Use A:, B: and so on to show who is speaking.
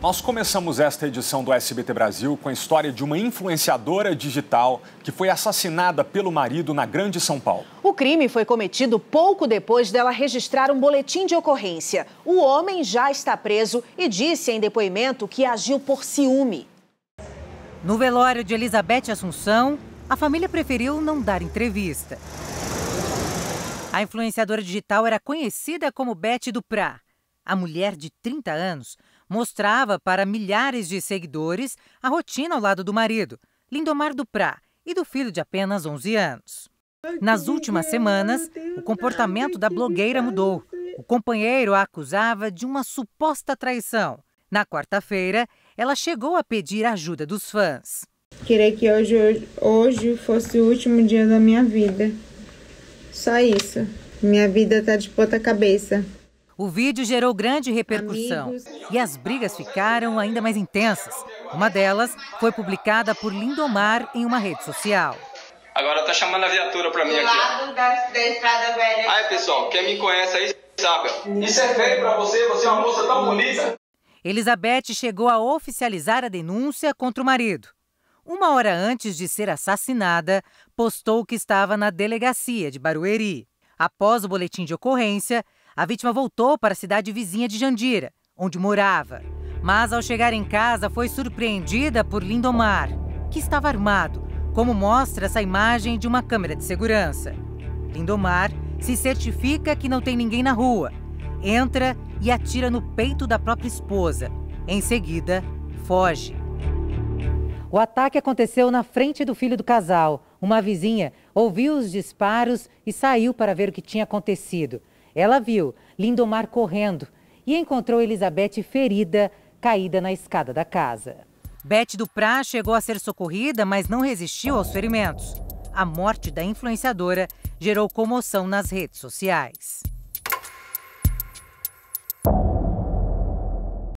A: Nós começamos esta edição do SBT Brasil com a história de uma influenciadora digital que foi assassinada pelo marido na Grande São Paulo. O crime foi cometido pouco depois dela registrar um boletim de ocorrência. O homem já está preso e disse em depoimento que agiu por ciúme. No velório de Elizabeth Assunção, a família preferiu não dar entrevista. A influenciadora digital era conhecida como Beth Duprá. A mulher de 30 anos mostrava para milhares de seguidores a rotina ao lado do marido, Lindomar Duprá, e do filho de apenas 11 anos. Nas últimas semanas, o comportamento da blogueira mudou. O companheiro a acusava de uma suposta traição. Na quarta-feira, ela chegou a pedir ajuda dos fãs. Queria que hoje, hoje, fosse o último dia da minha vida. Só isso. Minha vida está de ponta cabeça. O vídeo gerou grande repercussão Amigos. e as brigas ficaram ainda mais intensas. Uma delas foi publicada por Lindomar em uma rede social. Agora tá chamando a viatura para mim aqui. Do Lado da, da estrada velha. Aí, pessoal, quem me conhece aí sabe. Hum. Isso é feio para você, você é uma moça tão bonita. Elizabeth chegou a oficializar a denúncia contra o marido. Uma hora antes de ser assassinada, postou que estava na delegacia de Barueri. Após o boletim de ocorrência, a vítima voltou para a cidade vizinha de Jandira, onde morava. Mas ao chegar em casa foi surpreendida por Lindomar, que estava armado, como mostra essa imagem de uma câmera de segurança. Lindomar se certifica que não tem ninguém na rua, entra e atira no peito da própria esposa. Em seguida, foge. O ataque aconteceu na frente do filho do casal. Uma vizinha ouviu os disparos e saiu para ver o que tinha acontecido. Ela viu Lindomar correndo e encontrou Elizabeth ferida, caída na escada da casa. Beth Duprá chegou a ser socorrida, mas não resistiu aos ferimentos. A morte da influenciadora gerou comoção nas redes sociais.